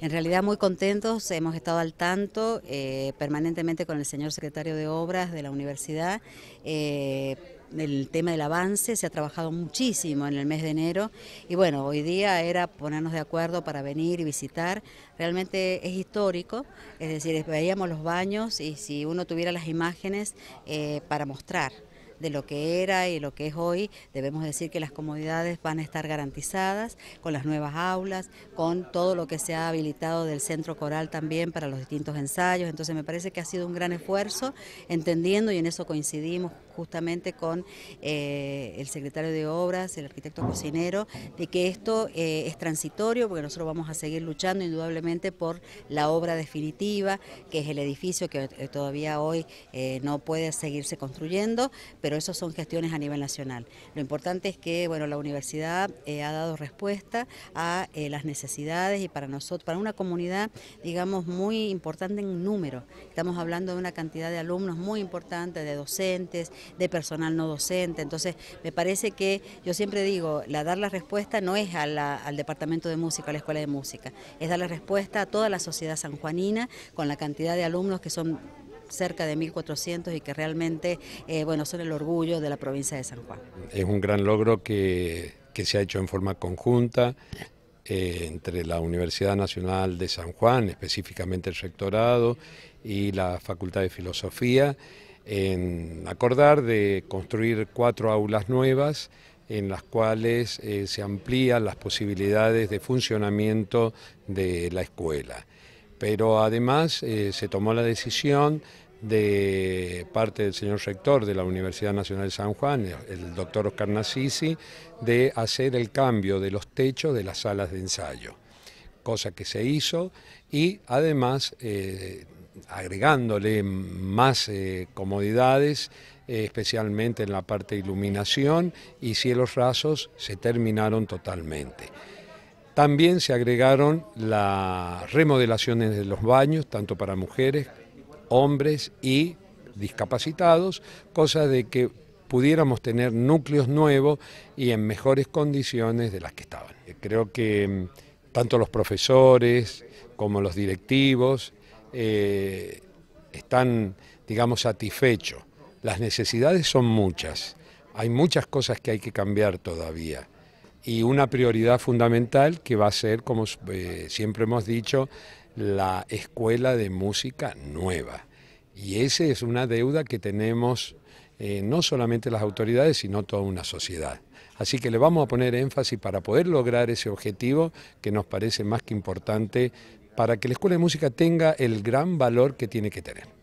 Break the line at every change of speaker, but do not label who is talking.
En realidad muy contentos, hemos estado al tanto eh, permanentemente con el señor secretario de Obras de la universidad. Eh, el tema del avance, se ha trabajado muchísimo en el mes de enero y bueno, hoy día era ponernos de acuerdo para venir y visitar, realmente es histórico, es decir, veíamos los baños y si uno tuviera las imágenes eh, para mostrar de lo que era y lo que es hoy, debemos decir que las comodidades van a estar garantizadas con las nuevas aulas, con todo lo que se ha habilitado del centro coral también para los distintos ensayos. Entonces me parece que ha sido un gran esfuerzo, entendiendo y en eso coincidimos justamente con eh, el secretario de Obras, el arquitecto cocinero, de que esto eh, es transitorio porque nosotros vamos a seguir luchando indudablemente por la obra definitiva, que es el edificio que eh, todavía hoy no puede seguirse construyendo, pero eso son gestiones a nivel nacional. Lo importante es que bueno, la universidad eh, ha dado respuesta a eh, las necesidades y para nosotros, para una comunidad, digamos, muy importante en número. Estamos hablando de una cantidad de alumnos muy importante, de docentes, de personal no docente. Entonces, me parece que yo siempre digo, la dar la respuesta no es al departamento de música, a la escuela de música, es dar la respuesta a toda la sociedad sanjuanina con la cantidad de alumnos que son cerca de 1.400 y que realmente eh, bueno, son el orgullo de la provincia de San Juan.
Es un gran logro que, se ha hecho en forma conjunta eh, entre la Universidad Nacional de San Juan, específicamente el rectorado, y la Facultad de Filosofía, en acordar de construir cuatro aulas nuevas en las cuales eh, se amplían las posibilidades de funcionamiento de la escuela. Pero además eh, se tomó la decisión de parte del señor rector de la Universidad Nacional de San Juan, el doctor Oscar Nassisi, de hacer el cambio de los techos de las salas de ensayo, cosa que se hizo y además eh, agregándole más eh, comodidades, especialmente en la parte de iluminación y cielos rasos, se terminaron totalmente. También se agregaron las remodelaciones de los baños, tanto para mujeres, hombres y discapacitados, cosa de que pudiéramos tener núcleos nuevos y en mejores condiciones de las que estaban. Creo que mm, tanto los profesores como los directivos eh, están, digamos, satisfechos. Las necesidades son muchas, hay muchas cosas que hay que cambiar todavía y una prioridad fundamental que va a ser, como eh, siempre hemos dicho, la escuela de música nueva. Y esa es una deuda que tenemos eh, no solamente las autoridades, sino toda una sociedad. Así que le vamos a poner énfasis para poder lograr ese objetivo que nos parece más que importante para que la escuela de música tenga el gran valor que tiene que tener.